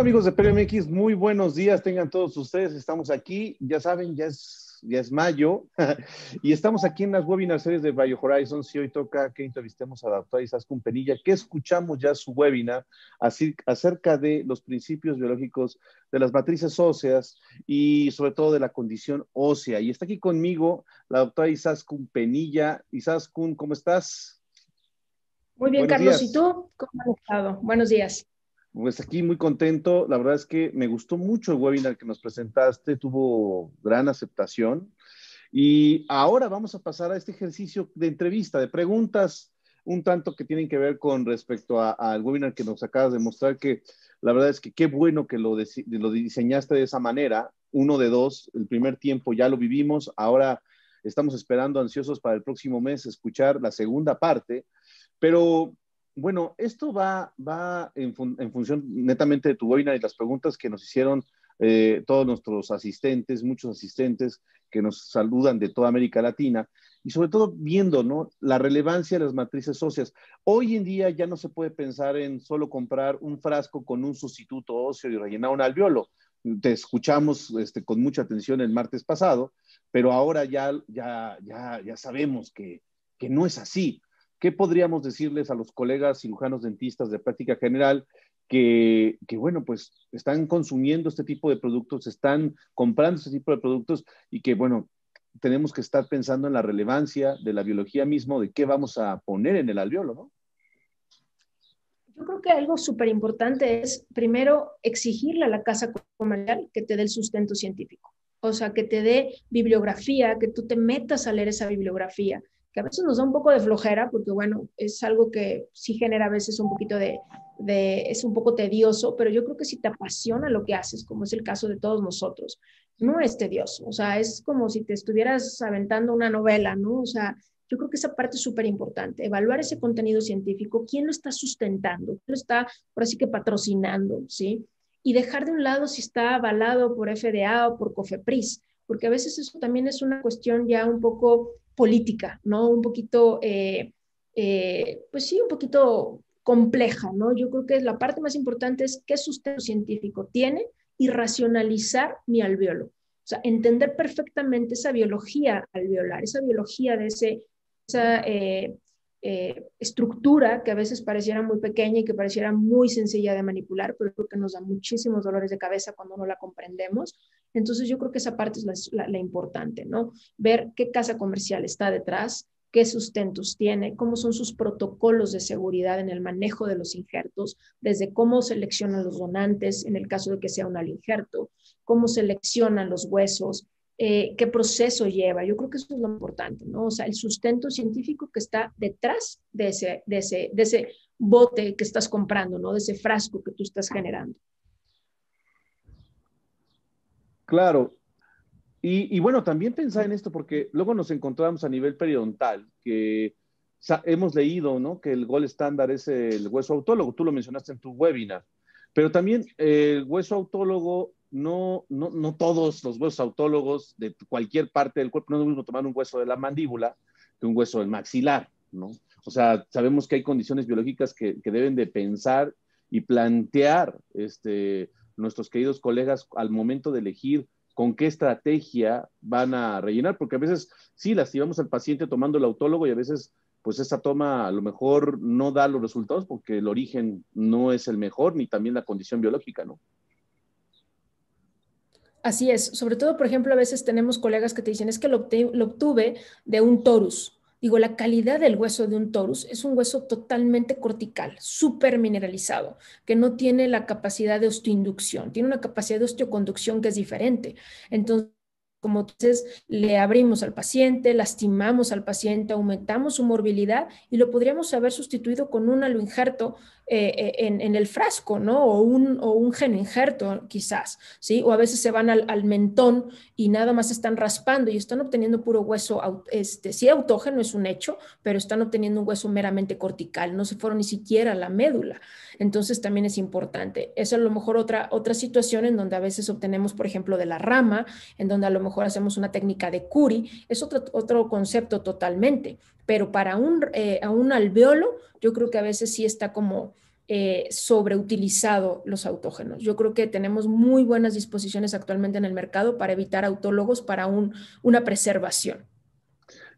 amigos de PMX, muy buenos días, tengan todos ustedes. Estamos aquí, ya saben, ya es, ya es mayo, y estamos aquí en las webinar series de BioHorizon, Y hoy toca que entrevistemos a la doctora Isaskun Penilla, que escuchamos ya su webinar acerca de los principios biológicos de las matrices óseas y sobre todo de la condición ósea. Y está aquí conmigo la doctora Isaskun Penilla. Isaskun, ¿cómo estás? Muy bien, Carlos, ¿y tú? ¿Cómo has estado? Buenos días. Pues aquí muy contento, la verdad es que me gustó mucho el webinar que nos presentaste, tuvo gran aceptación. Y ahora vamos a pasar a este ejercicio de entrevista, de preguntas un tanto que tienen que ver con respecto al webinar que nos acabas de mostrar, que la verdad es que qué bueno que lo, lo diseñaste de esa manera, uno de dos, el primer tiempo ya lo vivimos, ahora estamos esperando ansiosos para el próximo mes escuchar la segunda parte, pero bueno, esto va, en, función netamente de tu boina y las preguntas que nos hicieron eh, todos nuestros asistentes, muchos asistentes que nos saludan de toda América Latina y sobre todo viendo la relevancia de las matrices óseas. Hoy en día ya no se puede pensar en solo comprar un frasco con un sustituto óseo y rellenar un alveolo. Te escuchamos este, con mucha atención el martes pasado, pero ahora ya, ya, ya, ya sabemos que, que no es así. ¿Qué podríamos decirles a los colegas cirujanos dentistas de práctica general que, bueno, pues están consumiendo este tipo de productos, están comprando este tipo de productos y que, bueno, tenemos que estar pensando en la relevancia de la biología mismo, de qué vamos a poner en el alveolo, ¿no? Yo creo que algo súper importante es, primero, exigirle a la casa comercial que te dé el sustento científico. O sea, que te dé bibliografía, que tú te metas a leer esa bibliografía, a veces nos da un poco de flojera, porque bueno, es algo que sí genera a veces un poquito de, de, es un poco tedioso, pero yo creo que si te apasiona lo que haces, como es el caso de todos nosotros, no es tedioso, o sea, es como si te estuvieras aventando una novela, ¿no? O sea, yo creo que esa parte es súper importante, evaluar ese contenido científico, quién lo está sustentando, quién lo está, por así que patrocinando, ¿sí? Y dejar de un lado si está avalado por FDA o por COFEPRIS porque a veces eso también es una cuestión ya un poco política, ¿no? Un poquito, eh, eh, pues sí, un poquito compleja, ¿no? Yo creo que la parte más importante es qué sustento científico tiene y racionalizar mi alveolo. O sea, entender perfectamente esa biología alveolar, esa biología de ese, esa eh, estructura que a veces pareciera muy pequeña y que pareciera muy sencilla de manipular, pero creo que nos da muchísimos dolores de cabeza cuando no la comprendemos. Entonces yo creo que esa parte es la, importante, ¿no? Ver qué casa comercial está detrás, qué sustentos tiene, cómo son sus protocolos de seguridad en el manejo de los injertos, desde cómo seleccionan los donantes en el caso de que sea un al injerto, cómo seleccionan los huesos, eh, qué proceso lleva. Yo creo que eso es lo importante, ¿no? O sea, el sustento científico que está detrás de ese, ese, de ese bote que estás comprando, ¿no? De ese frasco que tú estás generando. Claro. Y, bueno, también pensar en esto, porque luego nos encontramos a nivel periodontal, que hemos leído ¿no? que el gol estándar es el hueso autólogo, tú lo mencionaste en tu webinar, pero también el eh, hueso autólogo, no, no, todos los huesos autólogos de cualquier parte del cuerpo, no es lo mismo tomar un hueso de la mandíbula que un hueso del maxilar, ¿no? O sea, sabemos que hay condiciones biológicas que, que deben de pensar y plantear este, nuestros queridos colegas al momento de elegir con qué estrategia van a rellenar, porque a veces sí lastimamos al paciente tomando el autólogo y a veces pues esa toma a lo mejor no da los resultados porque el origen no es el mejor ni también la condición biológica, ¿no? Así es, sobre todo, por ejemplo, a veces tenemos colegas que te dicen, es que lo, obtuve de un torus, Digo, la calidad del hueso de un torus es un hueso totalmente cortical, súper mineralizado, que no tiene la capacidad de osteoinducción, tiene una capacidad de osteoconducción que es diferente. Entonces, como entonces le abrimos al paciente, lastimamos al paciente, aumentamos su morbilidad y lo podríamos haber sustituido con un aloinjerto eh, eh en, el frasco, ¿no? O un, o un quizás, ¿sí? O a veces se van al, al, mentón y nada más están raspando y están obteniendo puro hueso, este, sí autógeno es un hecho, pero están obteniendo un hueso meramente cortical, no se fueron ni siquiera a la médula. Entonces también es importante. Esa es a lo mejor otra, otra situación en donde a veces obtenemos, por ejemplo, de la rama, en donde a lo mejor hacemos una técnica de Curie, es otro, otro concepto totalmente, pero para un, eh, un alveolo yo creo que a veces sí está como eh, sobreutilizado los autógenos. Yo creo que tenemos muy buenas disposiciones actualmente en el mercado para evitar autólogos para un, una preservación.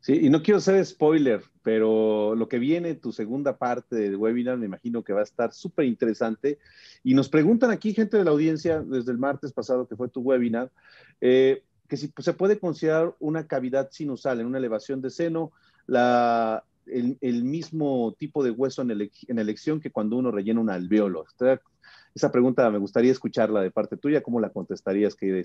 Sí, y no quiero ser spoiler, pero lo que viene, tu segunda parte del webinar, me imagino que va a estar súper interesante. Y nos preguntan aquí, gente de la audiencia, desde el martes pasado que fue tu webinar, eh, que si se puede considerar una cavidad sinusal en una elevación de seno, la, el, mismo tipo de hueso en, elección que cuando uno rellena un alveolo. Esa pregunta me gustaría escucharla de parte tuya, ¿cómo la contestarías, querida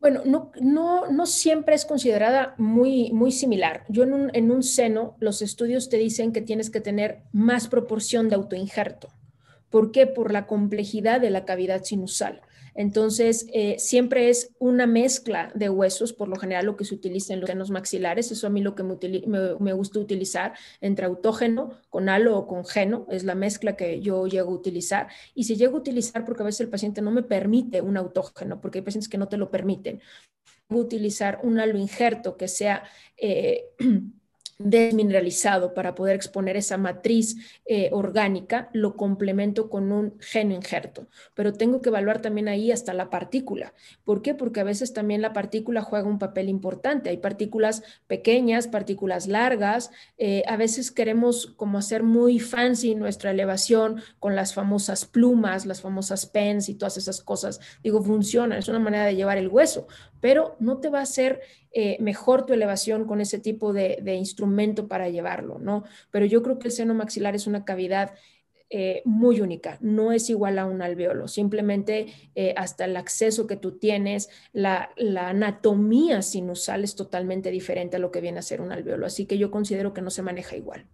Bueno, no, no, no, siempre es considerada muy, muy similar. Yo en un, en un seno, los estudios te dicen que tienes que tener más proporción de autoinjerto. ¿Por qué? Por la complejidad de la cavidad sinusal. Entonces, eh, siempre es una mezcla de huesos, por lo general lo que se utiliza en los senos maxilares, eso a mí lo que me, gusta utilizar entre autógeno, con halo o con geno, es la mezcla que yo llego a utilizar. Y si llego a utilizar, porque a veces el paciente no me permite un autógeno, porque hay pacientes que no te lo permiten, voy utilizar un halo injerto que sea... Eh, desmineralizado para poder exponer esa matriz eh, orgánica, lo complemento con un geno injerto. Pero tengo que evaluar también ahí hasta la partícula. ¿Por qué? Porque a veces también la partícula juega un papel importante. Hay partículas pequeñas, partículas largas. Eh, a veces queremos como hacer muy fancy nuestra elevación con las famosas plumas, las famosas pens y todas esas cosas. Digo, funciona es una manera de llevar el hueso, pero no te va a hacer eh, mejor tu elevación con ese tipo de, instrumento para llevarlo, ¿no? Pero yo creo que el seno maxilar es una cavidad eh, muy única, no es igual a un alveolo, simplemente eh, hasta el acceso que tú tienes, la, la, anatomía sinusal es totalmente diferente a lo que viene a ser un alveolo, así que yo considero que no se maneja igual.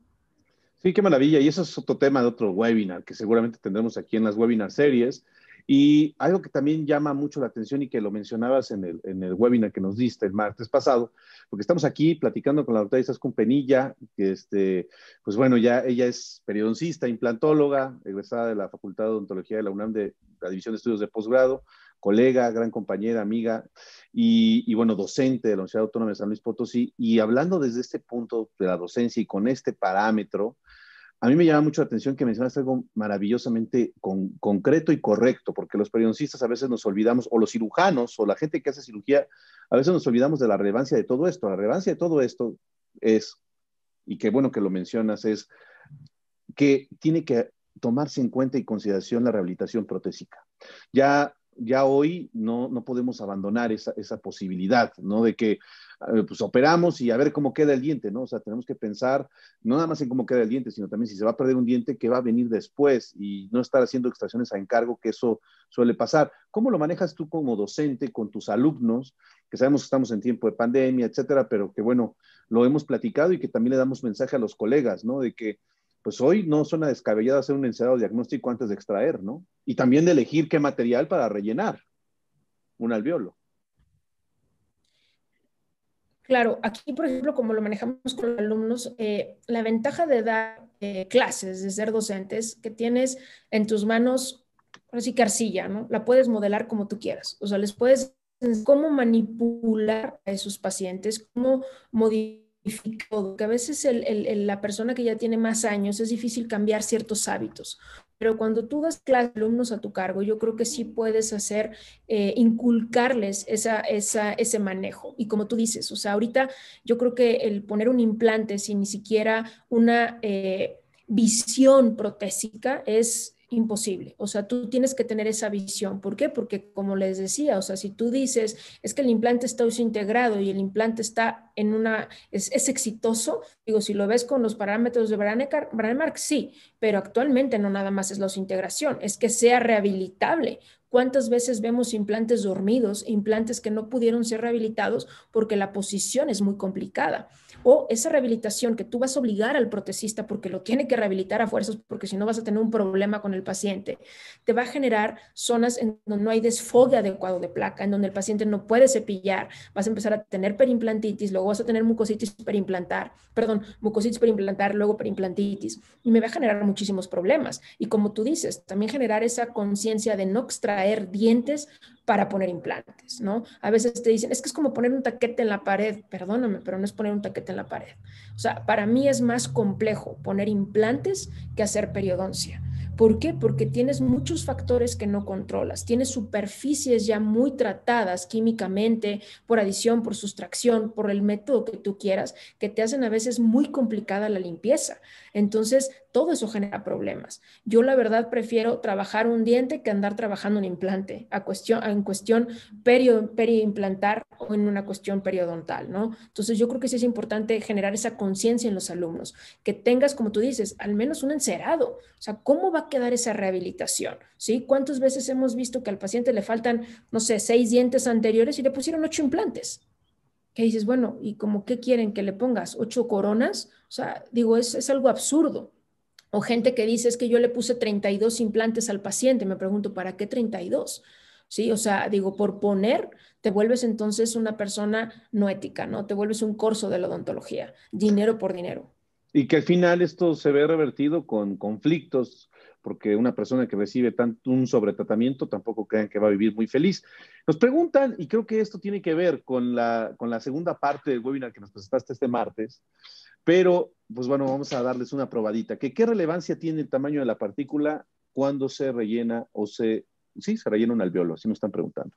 Sí, qué maravilla, y eso es otro tema de otro webinar que seguramente tendremos aquí en las webinar series, y algo que también llama mucho la atención y que lo mencionabas en el, webinar que nos diste el martes pasado, porque estamos aquí platicando con la doctora Isas Penilla, que este, pues bueno, ya ella es periodoncista, implantóloga, egresada de la Facultad de Odontología de la UNAM de la División de Estudios de Posgrado, colega, gran compañera, amiga, y, y, bueno, docente de la Universidad Autónoma de San Luis Potosí. Y hablando desde este punto de la docencia y con este parámetro, a mí me llama mucho la atención que mencionaste algo maravillosamente concreto y correcto, porque los periodoncistas a veces nos olvidamos, o los cirujanos, o la gente que hace cirugía, a veces nos olvidamos de la relevancia de todo esto. La relevancia de todo esto es, y qué bueno que lo mencionas, es que tiene que tomarse en cuenta y consideración la rehabilitación protésica. Ya ya hoy no, no podemos abandonar esa, esa posibilidad, ¿no? De que eh, pues operamos y a ver cómo queda el diente, ¿no? O sea, tenemos que pensar no nada más en cómo queda el diente, sino también si se va a perder un diente, que va a venir después y no estar haciendo extracciones a encargo, que eso suele pasar. ¿Cómo lo manejas tú como docente con tus alumnos? Que sabemos que estamos en tiempo de pandemia, etcétera, pero que bueno, lo hemos platicado y que también le damos mensaje a los colegas, ¿no? De que pues hoy no suena descabellado hacer un encerado diagnóstico antes de extraer, ¿no? Y también de elegir qué material para rellenar un alveolo. Claro, aquí, por ejemplo, como lo manejamos con los alumnos, eh, la ventaja de dar eh, clases, de ser docentes, que tienes en tus manos, así arcilla, ¿no? La puedes modelar como tú quieras. O sea, les puedes cómo manipular a esos pacientes, cómo modificar que a veces la persona que ya tiene más años es difícil cambiar ciertos hábitos. Pero cuando tú das clases alumnos a tu cargo, yo creo que sí puedes hacer, eh, inculcarles esa, ese manejo. Y como tú dices, o sea, ahorita yo creo que el poner un implante sin ni siquiera una eh, visión protésica es, imposible. O sea, tú tienes que tener esa visión. ¿Por qué? Porque como les decía, o sea, si tú dices, es que el implante está integrado y el implante está en una, es, exitoso, digo, si lo ves con los parámetros de Branemark, sí, pero actualmente no nada más es la integración, es que sea rehabilitable. ¿Cuántas veces vemos implantes dormidos, implantes que no pudieron ser rehabilitados porque la posición es muy complicada? O esa rehabilitación que tú vas a obligar al protecista porque lo tiene que rehabilitar a fuerzas, porque si no vas a tener un problema con el paciente, te va a generar zonas en donde no hay desfogue adecuado de placa, en donde el paciente no puede cepillar, vas a empezar a tener perimplantitis, luego vas a tener mucositis perimplantar, perdón, mucositis perimplantar, luego perimplantitis, y me va a generar muchísimos problemas. Y como tú dices, también generar esa conciencia de no extraer dientes para poner implantes, ¿no? A veces te dicen, es que es como poner un taquete en la pared, perdóname, pero no es poner un taquete en la pared. O sea, para mí es más complejo poner implantes que hacer periodoncia. ¿Por qué? Porque tienes muchos factores que no controlas. Tienes superficies ya muy tratadas químicamente, por adición, por sustracción, por el método que tú quieras, que te hacen a veces muy complicada la limpieza. Entonces, todo eso genera problemas. Yo la verdad prefiero trabajar un diente que andar trabajando un implante a cuestión, en cuestión perio, implantar o en una cuestión periodontal, ¿no? Entonces yo creo que sí es importante generar esa conciencia en los alumnos, que tengas, como tú dices, al menos un encerado. O sea, ¿cómo va a quedar esa rehabilitación? ¿Sí? ¿Cuántas veces hemos visto que al paciente le faltan, no sé, seis dientes anteriores y le pusieron ocho implantes? que dices, bueno, ¿y como qué quieren que le pongas? ¿Ocho coronas? O sea, digo, es, es algo absurdo. O gente que dice, es que yo le puse 32 implantes al paciente. Me pregunto, ¿para qué 32? ¿sí? O sea, digo, por poner, te vuelves entonces una persona no ética, ¿no? Te vuelves un corso de la odontología, dinero por dinero. Y que al final esto se ve revertido con conflictos, porque una persona que recibe tanto un sobretratamiento tampoco crean que va a vivir muy feliz. Nos preguntan, y creo que esto tiene que ver con la, con la segunda parte del webinar que nos presentaste este martes, pero, pues bueno, vamos a darles una probadita. ¿Qué, relevancia tiene el tamaño de la partícula cuando se rellena o se, sí, se rellena un alveolo? Así me están preguntando.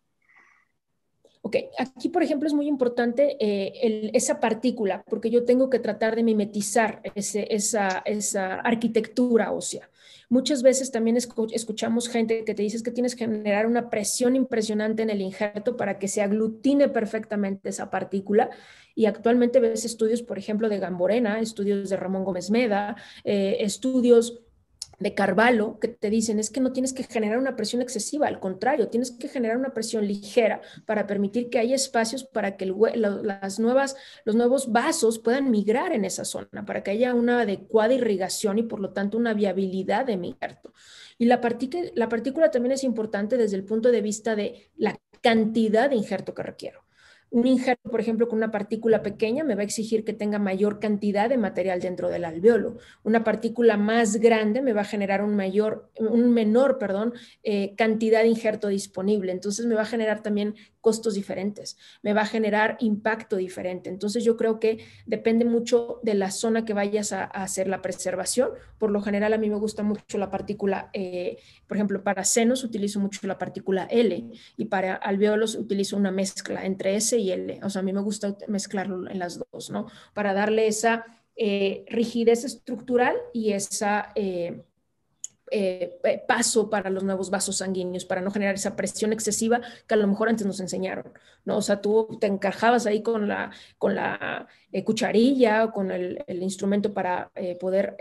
Ok, aquí por ejemplo es muy importante eh, esa partícula, porque yo tengo que tratar de mimetizar esa, esa arquitectura ósea. Muchas veces también escuchamos gente que te dice que tienes que generar una presión impresionante en el injerto para que se aglutine perfectamente esa partícula. Y actualmente ves estudios, por ejemplo, de Gamborena, estudios de Ramón Gómez Meda, eh, estudios de Carvalho que te dicen es que no tienes que generar una presión excesiva, al contrario, tienes que generar una presión ligera para permitir que haya espacios para que las nuevas, los nuevos vasos puedan migrar en esa zona, para que haya una adecuada irrigación y por lo tanto una viabilidad de injerto. Y la, la partícula también es importante desde el punto de vista de la cantidad de injerto que requiero. Un injerto, por ejemplo, con una partícula pequeña me va a exigir que tenga mayor cantidad de material dentro del alveolo. Una partícula más grande me va a generar un, mayor, un menor perdón, eh, cantidad de injerto disponible. Entonces me va a generar también costos diferentes, me va a generar impacto diferente. Entonces yo creo que depende mucho de la zona que vayas a, hacer la preservación. Por lo general a mí me gusta mucho la partícula, eh, por ejemplo, para senos utilizo mucho la partícula L y para alveolos utilizo una mezcla entre S y L. O sea, a mí me gusta mezclarlo en las dos, ¿no? Para darle esa eh, rigidez estructural y esa... Eh, eh, eh, paso para los nuevos vasos sanguíneos, para no generar esa presión excesiva que a lo mejor antes nos enseñaron, ¿no? O sea, tú te encajabas ahí con la, con la eh, cucharilla o con el, instrumento para poder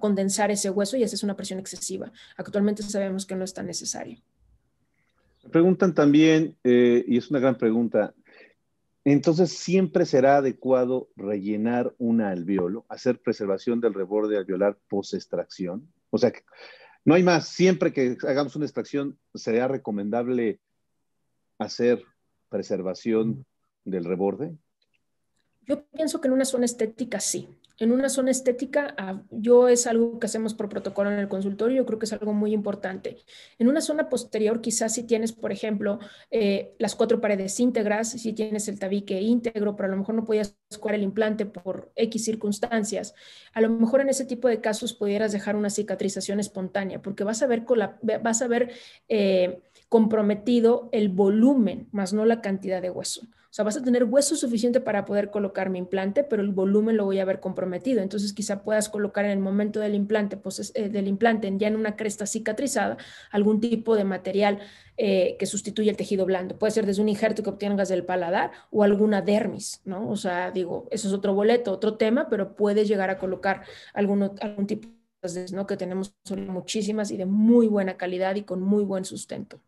condensar ese hueso y esa es una presión excesiva. Actualmente sabemos que no es tan necesario. preguntan también, y es una gran pregunta, entonces, siempre será adecuado rellenar un alveolo, hacer preservación del reborde alveolar post extracción. O sea, no hay más. Siempre que hagamos una extracción, sería recomendable hacer preservación del reborde. Yo pienso que en una zona estética sí en una zona estética, ah, yo es algo que hacemos por protocolo en el consultorio, yo creo que es algo muy importante. En una zona posterior, quizás si tienes, por ejemplo, eh, las cuatro paredes íntegras, si tienes el tabique íntegro, pero a lo mejor no podías jugar el implante por X circunstancias, a lo mejor en ese tipo de casos pudieras dejar una cicatrización espontánea, porque vas a ver, con vas a ver eh, comprometido el volumen, más no la cantidad de hueso sea, vas a tener hueso suficiente para poder colocar mi implante, pero el volumen lo voy a ver comprometido. Entonces, quizá puedas colocar en el momento del implante, pues, eh, del implante ya en una cresta cicatrizada, algún tipo de material eh, que sustituya el tejido blando. Puede ser desde un injerto que obtengas del paladar o alguna dermis, ¿no? O sea, digo, eso es otro boleto, otro tema, pero puedes llegar a colocar algún tipo de ¿no? que tenemos muchísimas y de muy buena calidad y con muy buen sustento.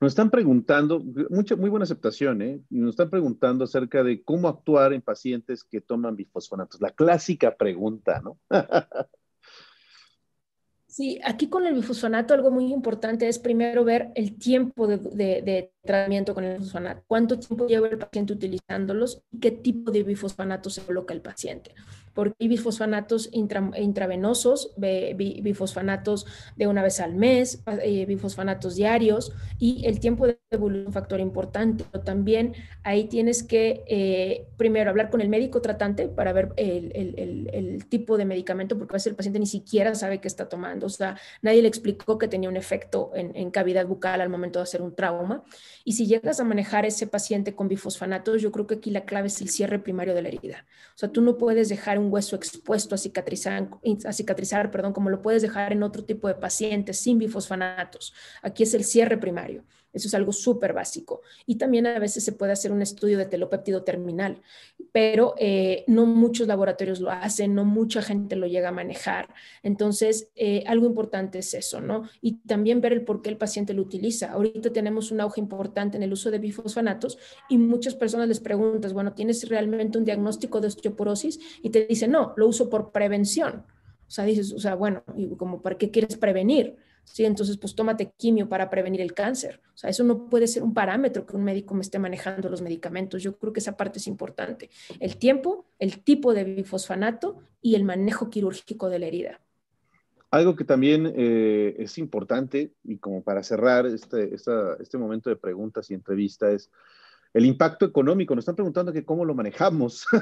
Nos están preguntando, muy buena aceptación, ¿eh? Nos están preguntando acerca de cómo actuar en pacientes que toman bifosfonatos. La clásica pregunta, ¿no? sí, aquí con el bifosfonato algo muy importante es primero ver el tiempo de, de tratamiento con el bifosfonato. ¿Cuánto tiempo lleva el paciente utilizándolos? ¿Y qué tipo de bifosfonato se coloca el paciente? porque hay bifosfanatos intravenosos, bifosfanatos de una vez al mes, eh, bifosfanatos diarios y el tiempo de evolución es un factor importante. También ahí tienes que eh, primero hablar con el médico tratante para ver el, tipo de medicamento, porque a veces el paciente ni siquiera sabe qué está tomando, o sea, nadie le explicó que tenía un efecto en, en cavidad bucal al momento de hacer un trauma. Y si llegas a manejar ese paciente con bifosfanatos, yo creo que aquí la clave es el cierre primario de la herida. O sea, tú no puedes dejar un hueso expuesto a cicatrizar, a cicatrizar perdón, como lo puedes dejar en otro tipo de pacientes sin bifosfanatos. Aquí es el cierre primario. Eso es algo súper básico. Y también a veces se puede hacer un estudio de telopéptido terminal, pero eh, no muchos laboratorios lo hacen, no mucha gente lo llega a manejar. Entonces, eh, algo importante es eso, ¿no? Y también ver el por qué el paciente lo utiliza. Ahorita tenemos un auge importante en el uso de bifosfanatos y muchas personas les preguntas, bueno, ¿tienes realmente un diagnóstico de osteoporosis? Y te dicen, no, lo uso por prevención. O sea, dices, o sea, bueno, y como, ¿para qué quieres prevenir? Entonces, pues tómate quimio para prevenir el cáncer. O sea, eso no puede ser un parámetro que un médico me esté manejando los medicamentos. Yo creo que esa parte es importante. El tiempo, el tipo de bifosfanato y el manejo quirúrgico de la herida. Algo que también eh, es importante y como para cerrar este, este momento de preguntas y entrevistas es el impacto económico. Nos están preguntando que cómo lo manejamos.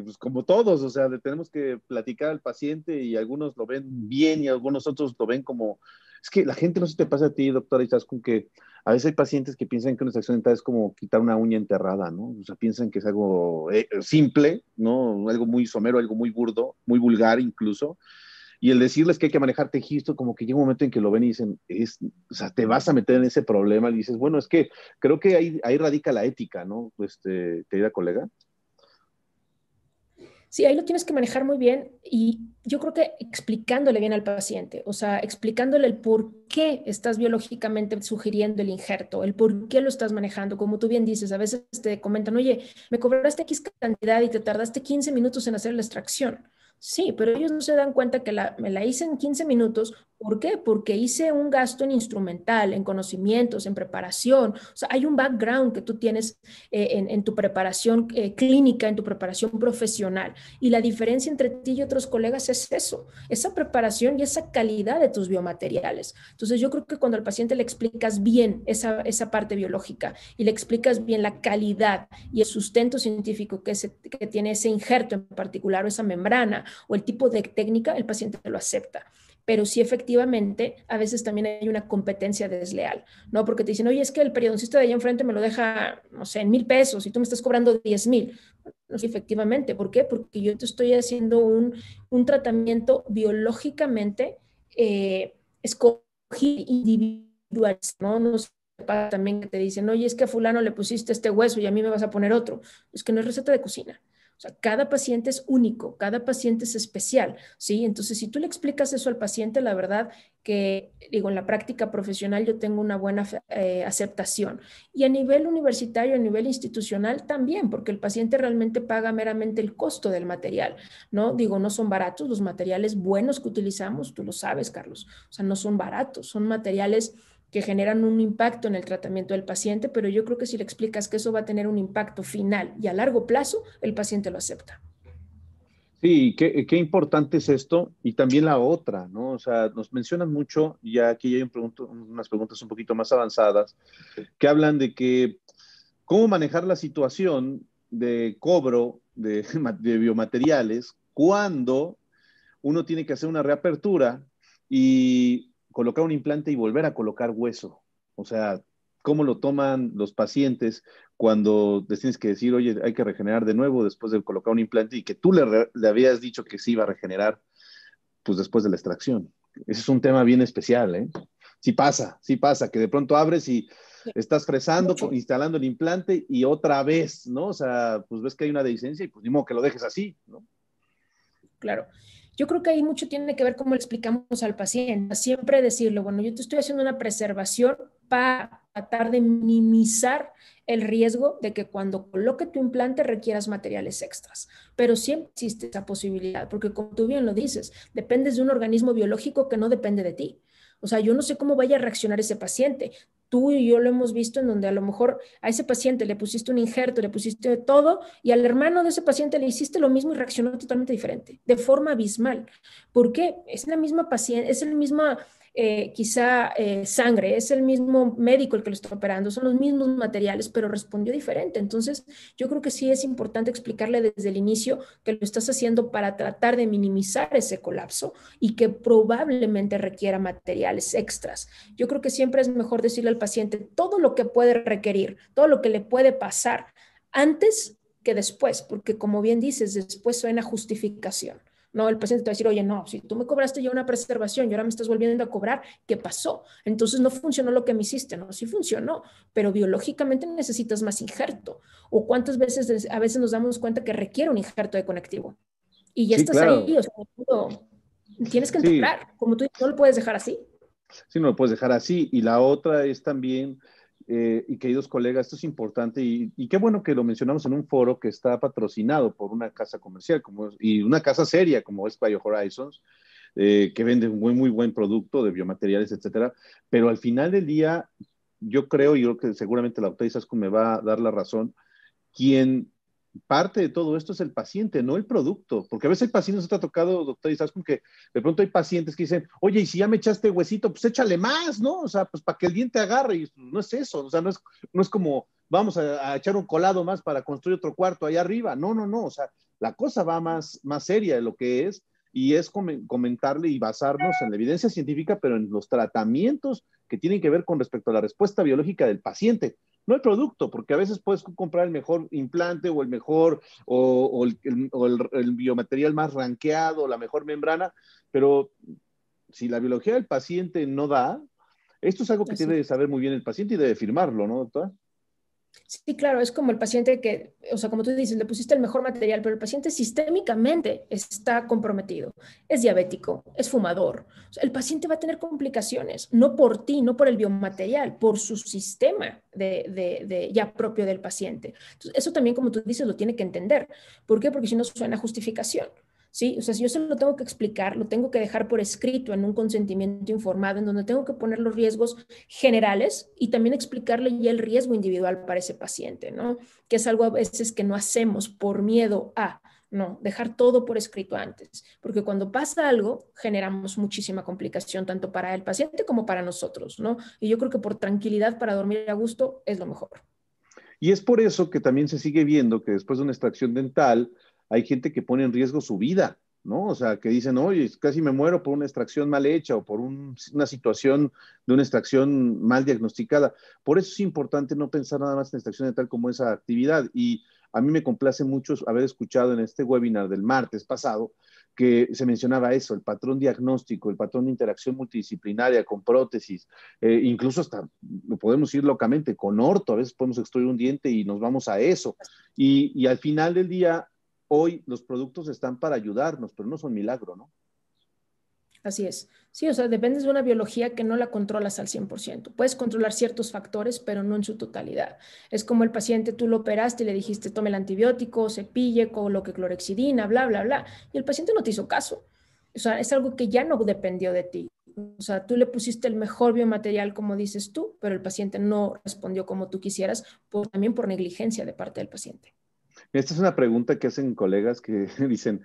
pues como todos, o sea, tenemos que platicar al paciente y algunos lo ven bien y algunos otros lo ven como, es que la gente no se te pasa a ti, doctora, y estás con que a veces hay pacientes que piensan que una extracción dental es como quitar una uña enterrada, ¿no? O sea, piensan que es algo eh, simple, ¿no? Algo muy somero, algo muy burdo, muy vulgar incluso. Y el decirles que hay que manejar tejido, como que llega un momento en que lo ven y dicen, es, o sea, te vas a meter en ese problema. Y dices, bueno, es que creo que ahí, ahí radica la ética, ¿no? Este, pues te colega. Sí, ahí lo tienes que manejar muy bien y yo creo que explicándole bien al paciente, o sea, explicándole el por qué estás biológicamente sugiriendo el injerto, el por qué lo estás manejando. Como tú bien dices, a veces te comentan, oye, me cobraste X cantidad y te tardaste 15 minutos en hacer la extracción. Sí, pero ellos no se dan cuenta que me la hice en 15 minutos ¿Por qué? Porque hice un gasto en instrumental, en conocimientos, en preparación. O sea, hay un background que tú tienes eh, en, tu preparación eh, clínica, en tu preparación profesional. Y la diferencia entre ti y otros colegas es eso, esa preparación y esa calidad de tus biomateriales. Entonces, yo creo que cuando al paciente le explicas bien esa, parte biológica y le explicas bien la calidad y el sustento científico que, que tiene ese injerto en particular o esa membrana o el tipo de técnica, el paciente lo acepta pero sí efectivamente a veces también hay una competencia desleal, ¿no? Porque te dicen, oye, es que el periodoncista de allá enfrente me lo deja, no sé, en mil pesos y tú me estás cobrando diez mil. No sé, efectivamente, ¿por qué? Porque yo te estoy haciendo un, un tratamiento biológicamente eh, escogido individual, ¿no? no también que te dicen, oye, es que a fulano le pusiste este hueso y a mí me vas a poner otro. Es que no es receta de cocina. O sea, cada paciente es único, cada paciente es especial, ¿sí? Entonces, si tú le explicas eso al paciente, la verdad que, digo, en la práctica profesional yo tengo una buena eh, aceptación. Y a nivel universitario, a nivel institucional también, porque el paciente realmente paga meramente el costo del material, ¿no? Digo, no son baratos los materiales buenos que utilizamos, tú lo sabes, Carlos. O sea, no son baratos, son materiales que generan un impacto en el tratamiento del paciente, pero yo creo que si le explicas que eso va a tener un impacto final y a largo plazo, el paciente lo acepta. Sí, qué, importante es esto y también la otra, ¿no? O sea, nos mencionan mucho, y aquí hay unas preguntas un poquito más avanzadas, que hablan de que cómo manejar la situación de cobro de biomateriales cuando uno tiene que hacer una reapertura y colocar un implante y volver a colocar hueso. O sea, cómo lo toman los pacientes cuando les tienes que decir, oye, hay que regenerar de nuevo después de colocar un implante y que tú le, habías dicho que sí iba a regenerar, pues después de la extracción. Ese es un tema bien especial, ¿eh? Sí pasa, sí pasa, que de pronto abres y estás fresando, instalando el implante y otra vez, ¿no? O sea, pues ves que hay una deficiencia y pues ni modo que lo dejes así, ¿no? Claro. Yo creo que ahí mucho tiene que ver cómo le explicamos al paciente. Siempre decirle, bueno, yo te estoy haciendo una preservación para tratar de minimizar el riesgo de que cuando coloque tu implante requieras materiales extras. Pero siempre existe esa posibilidad, porque como tú bien lo dices, dependes de un organismo biológico que no depende de ti. O sea, yo no sé cómo vaya a reaccionar ese paciente tú y yo lo hemos visto en donde a lo mejor a ese paciente le pusiste un injerto, le pusiste todo y al hermano de ese paciente le hiciste lo mismo y reaccionó totalmente diferente, de forma abismal. ¿Por qué? Es la misma paciente, es el misma eh, quizá eh, sangre, es el mismo médico el que lo está operando, son los mismos materiales, pero respondió diferente. Entonces, yo creo que sí es importante explicarle desde el inicio que lo estás haciendo para tratar de minimizar ese colapso y que probablemente requiera materiales extras. Yo creo que siempre es mejor decirle al paciente todo lo que puede requerir, todo lo que le puede pasar antes que después, porque como bien dices, después suena justificación. No, el paciente te va a decir, oye, no, si tú me cobraste ya una preservación y ahora me estás volviendo a cobrar, ¿qué pasó? Entonces no funcionó lo que me hiciste, no, sí funcionó, pero biológicamente necesitas más injerto. O cuántas veces a veces nos damos cuenta que requiere un injerto de conectivo. Y ya estás ahí, o sea, tienes que entrar, como tú no lo puedes dejar así. Sí, no lo puedes dejar así. Y la otra es también eh, y queridos colegas, esto es importante y, qué bueno que lo mencionamos en un foro que está patrocinado por una casa comercial como, y una casa seria como es Bio Horizons, eh, que vende un muy, muy buen producto de biomateriales, etcétera. Pero al final del día, yo creo, y creo que seguramente la autoridad Sasco me va a dar la razón, quien parte de todo esto es el paciente, no el producto, porque a veces el paciente te ha tocado, doctor con que de pronto hay pacientes que dicen, oye, y si ya me echaste huesito, pues échale más, ¿no? O sea, pues para que el diente agarre, y no es eso, o sea, no es, no es como vamos a, echar un colado más para construir otro cuarto ahí arriba, no, no, no, o sea, la cosa va más, más seria de lo que es, y es comentarle y basarnos en la evidencia científica, pero en los tratamientos que tienen que ver con respecto a la respuesta biológica del paciente, no el producto, porque a veces puedes comprar el mejor implante o el mejor, o, el, biomaterial más ranqueado, la mejor membrana, pero si la biología del paciente no da, esto es algo que tiene que saber muy bien el paciente y debe firmarlo, ¿no, doctora? Sí, claro, es como el paciente que, o sea, como tú dices, le pusiste el mejor material, pero el paciente sistémicamente está comprometido, es diabético, es fumador. el paciente va a tener complicaciones, no por ti, no por el biomaterial, por su sistema ya propio del paciente. eso también, como tú dices, lo tiene que entender. ¿Por qué? Porque si no suena justificación. ¿sí? O sea, si yo se lo tengo que explicar, lo tengo que dejar por escrito en un consentimiento informado, en donde tengo que poner los riesgos generales y también explicarle ya el riesgo individual para ese paciente, ¿no? Que es algo a veces que no hacemos por miedo a, no, dejar todo por escrito antes, porque cuando pasa algo generamos muchísima complicación tanto para el paciente como para nosotros, ¿no? Y yo creo que por tranquilidad para dormir a gusto es lo mejor. Y es por eso que también se sigue viendo que después de una extracción dental, hay gente que pone en riesgo su vida, ¿no? O sea, que dicen, oye, casi me muero por una extracción mal hecha o por una situación de una extracción mal diagnosticada. Por eso es importante no pensar nada más en extracción tal como esa actividad. Y a mí me complace mucho haber escuchado en este webinar del martes pasado que se mencionaba eso, el patrón diagnóstico, el patrón de interacción multidisciplinaria con prótesis, eh, incluso hasta podemos ir locamente con orto, a veces podemos extruir un diente y nos vamos a eso. y al final del día hoy los productos están para ayudarnos, pero no son milagro, ¿no? Así es. Sí, o sea, dependes de una biología que no la controlas al 100%. Puedes controlar ciertos factores, pero no en su totalidad. Es como el paciente, tú lo operaste y le dijiste, tome el antibiótico, cepille, coloque clorexidina, bla, bla, bla. Y el paciente no te hizo caso. O sea, es algo que ya no dependió de ti. O sea, tú le pusiste el mejor biomaterial, como dices tú, pero el paciente no respondió como tú quisieras, también por negligencia de parte del paciente. Esta es una pregunta que hacen colegas que dicen,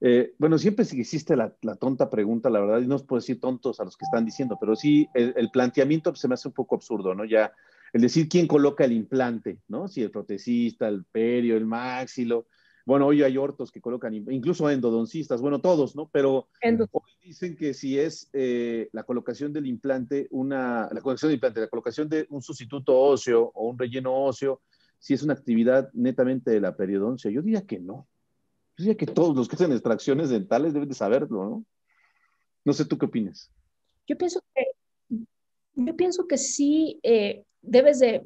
eh, bueno, siempre existe la, tonta pregunta, la verdad, y no os puedo decir tontos a los que están diciendo, pero sí el, planteamiento se me hace un poco absurdo, ¿no? Ya, el decir quién coloca el implante, ¿no? Si el protecista, el perio, el máxilo. Bueno, hoy hay ortos que colocan, incluso endodoncistas, bueno, todos, ¿no? Pero hoy dicen que si es eh, la colocación del implante, la colocación del implante, la colocación de un sustituto óseo o un relleno óseo, si es una actividad netamente de la periodoncia. Yo diría que no. Yo diría que todos los que hacen extracciones dentales deben de saberlo, ¿no? No sé tú qué opinas. Yo pienso que, yo pienso que sí eh, debes de,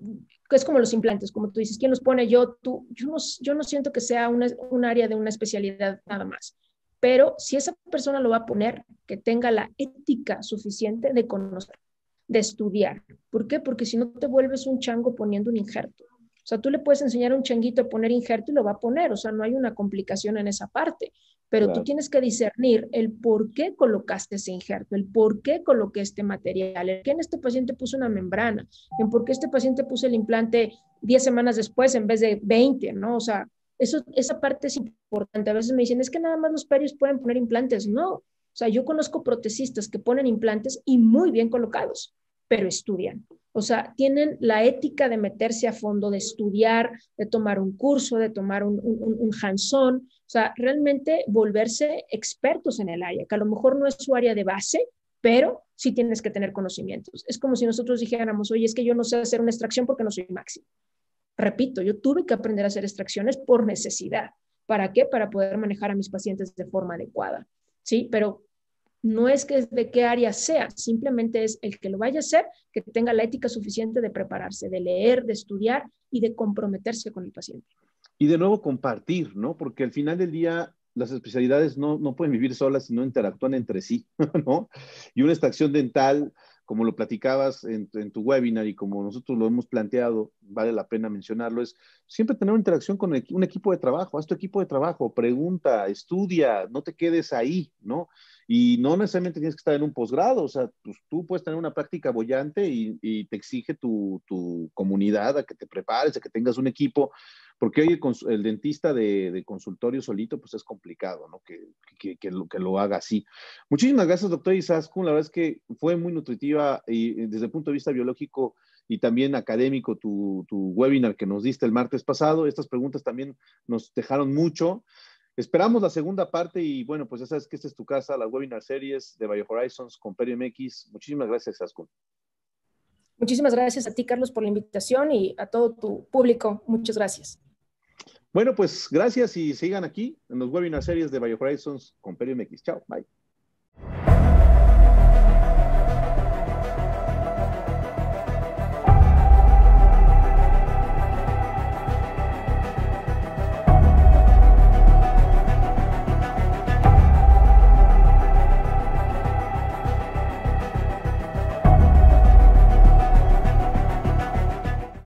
es como los implantes, como tú dices, ¿quién los pone? Yo, tú, yo no, siento que sea un área de una especialidad nada más. Pero si esa persona lo va a poner, que tenga la ética suficiente de conocer, de estudiar. ¿Por qué? Porque si no te vuelves un chango poniendo un injerto o sea, tú le puedes enseñar a un changuito a poner injerto y lo va a poner, o sea, no hay una complicación en esa parte, pero tú tienes que discernir el por qué colocaste ese injerto, el por qué coloqué este material, el qué en este paciente puso una membrana, en por qué este paciente puso el implante 10 semanas después en vez de 20, ¿no? O sea, eso, esa parte es importante. A veces me dicen, es que nada más los perios pueden poner implantes. No, o sea, yo conozco protecistas que ponen implantes y muy bien colocados pero estudian. O sea, tienen la ética de meterse a fondo, de estudiar, de tomar un curso, de tomar un, un, o sea, realmente volverse expertos en el área, que a lo mejor no es su área de base, pero sí tienes que tener conocimientos. Es como si nosotros dijéramos, oye, es que yo no sé hacer una extracción porque no soy máximo. Repito, yo tuve que aprender a hacer extracciones por necesidad. ¿Para qué? Para poder manejar a mis pacientes de forma adecuada. Sí, pero no es que es de qué área sea, simplemente es el que lo vaya a hacer, que tenga la ética suficiente de prepararse, de leer, de estudiar y de comprometerse con el paciente. Y de nuevo compartir, ¿no? Porque al final del día las especialidades no, pueden vivir solas si no interactúan entre sí, ¿no? Y una extracción dental, como lo platicabas en, tu webinar y como nosotros lo hemos planteado, vale la pena mencionarlo, es siempre tener una interacción con un equipo de trabajo, haz tu equipo de trabajo, pregunta, estudia, no te quedes ahí, ¿no? Y no necesariamente tienes que estar en un posgrado, o sea, pues, tú puedes tener una práctica bollante y, te exige tu, comunidad a que te prepares, a que tengas un equipo, porque hoy el, el dentista de, consultorio solito, pues es complicado, ¿no? Que, que, lo, que lo haga así. Muchísimas gracias, doctor Isaskun. la verdad es que fue muy nutritiva y desde el punto de vista biológico y también académico tu, tu webinar que nos diste el martes pasado. Estas preguntas también nos dejaron mucho. Esperamos la segunda parte y bueno, pues ya sabes que esta es tu casa, las webinar series de BioHorizons con Perio MX. Muchísimas gracias, Ascun. Muchísimas gracias a ti, Carlos, por la invitación y a todo tu público. Muchas gracias. Bueno, pues gracias y sigan aquí en los webinar series de BioHorizons con Perio MX. Chao, bye.